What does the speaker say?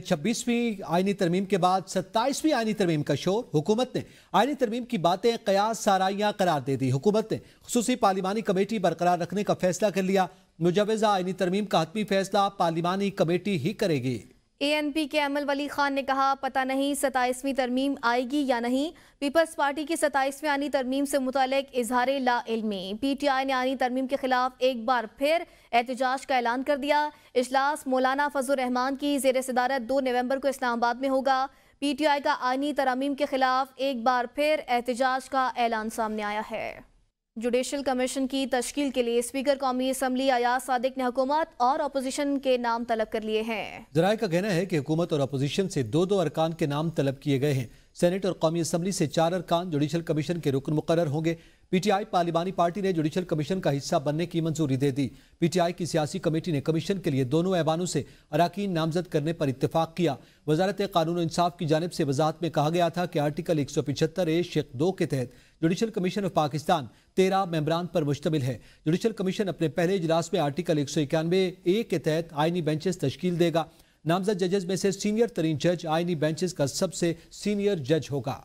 छब्बीसवीं आयनी तरमीम के बाद सत्ताईसवीं आयनी तरमीम का शोर हुकूमत ने आयनी तरमीम की बातें कयास सारायाँ करार दे दी हुकूमत ने खसूसी पार्लिमानी कमेटी बरकरार रखने का फैसला कर लिया मुजवजा आयनी तरमीम का हतमी फैसला पार्लिमानी कमेटी ही करेगी एएनपी के एमएल वली खान ने कहा पता नहीं सताईसवीं तरमीम आएगी या नहीं पीपल्स पार्टी की सताईसवीं आनी तरमीम से मुतल इजहार ला इलमी पीटीआई ने आनी तरमीम के खिलाफ एक बार फिर एहतजाज का ऐलान कर दिया इजलास मौलाना फजल रहमान की जेर सदारत दो नवंबर को इस्लामाबाद में होगा पीटीआई का आनी तरमीम के खिलाफ एक बार फिर एहतजाज का ऐलान सामने आया है जुडिशल कमीशन की तश्ल के लिए स्पीकर कौमी असम्बली अयाज सादिक ने हुकूमत और अपोजिशन के नाम तलब कर लिए हैं जराये का कहना है कि हुकूमत और अपोजिशन से दो दो अरकान के नाम तलब किए गए हैं सेनेट और कौमी असम्बली से चार अरकान जुडिशल कमीशन के रुकन मुकर होंगे पी टी आई पार्लिमानी पार्टी ने जुडिशल कमीशन का हिस्सा बनने की मंजूरी दे दी पी टी आई की सियासी कमेटी ने कमीशन के लिए दोनों ऐबानों से अरकान नामजद करने पर इतफाक़ किया वजारत कानून इंसाफ की जानब से वजाहत में कहा गया था कि आर्टिकल एक सौ पिछहत्तर ए शेख दो के तहत जुडिशल कमीशन ऑफ पाकिस्तान तेरह मेम्बरान पर मुश्तमिल है जुडिशल कमीशन अपने पहले इजलास में आर्टिकल एक सौ इक्यानवे ए के तहत आइनी बेंचेस तश्कील देगा नामजद जजेस में से सीनियर तरीन जज आइनी बेंचेस का सबसे सीनियर जज होगा